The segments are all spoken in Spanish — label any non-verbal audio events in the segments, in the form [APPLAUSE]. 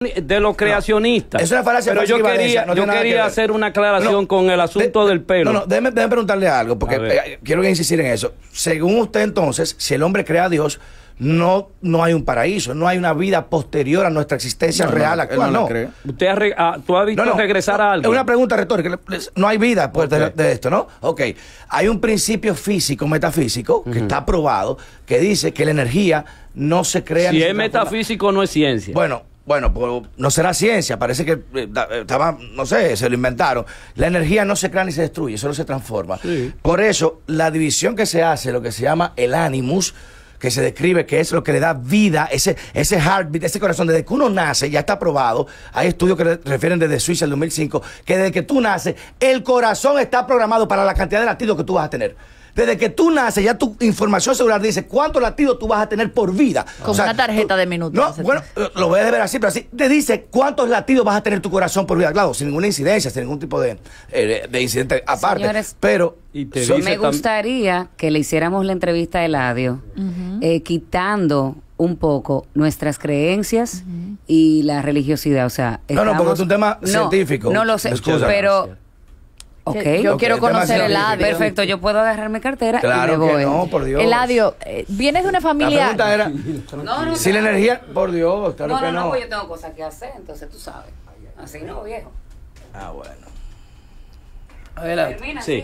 de los creacionistas. Pero yo quería, hacer una aclaración con el asunto del pelo. No, no, déjeme, preguntarle algo, porque eh, quiero insistir en eso. Según usted entonces, si el hombre crea a Dios, no, no hay un paraíso, no hay una vida posterior a nuestra existencia real actual. No, ¿Usted ha, ah, ¿Tú has visto regresar a algo? Es una pregunta retórica. No hay vida después de, esto, ¿no? Ok. Hay un principio físico, metafísico, que está probado, que dice que la energía no se crea. Si es metafísico, no es ciencia. Bueno, bueno, pues, no será ciencia, parece que eh, eh, estaba, no sé, se lo inventaron. La energía no se crea ni se destruye, solo se transforma. Por eso, la división que se hace, lo que se llama el animus, que se describe que es lo que le da vida, ese, ese heartbeat, ese corazón, desde que uno nace, ya está probado, hay estudios que refieren desde Suiza el 2005, que desde que tú naces, el corazón está programado para la cantidad de latidos que tú vas a tener. Desde que tú naces, ya tu información celular dice cuántos latidos tú vas a tener por vida. Como una tarjeta de minutos. No, bueno, lo voy a ver así, pero así. Te dice cuántos latidos vas a tener tu corazón por vida. Claro, sin ninguna incidencia, sin ningún tipo de, eh, incidente aparte. pero y me gustaría que le hiciéramos la entrevista de Eladio, eh, quitando un poco nuestras creencias y la religiosidad. O sea, no, no, porque es un tema científico. No lo sé, pero, Ok. Yo quiero conocer el adiós Perfecto, yo puedo agarrar mi cartera claro Que no, por Dios. el adiós, eh, vienes de una familia. La pregunta era: [LAUGHS] no, no, si la energía, por Dios, claro no, no, que no. No, yo tengo cosas que hacer, entonces tú sabes. Así no, viejo. Ah, bueno. Adelante. Termina, sí.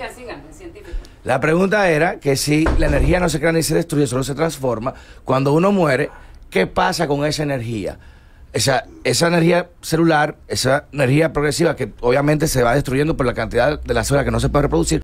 La pregunta era que si la energía no se crea ni se destruye, solo se transforma, cuando uno muere, ¿qué pasa con esa energía? esa, esa energía celular, esa energía progresiva que obviamente se va destruyendo por la cantidad de la célula que no se puede reproducir,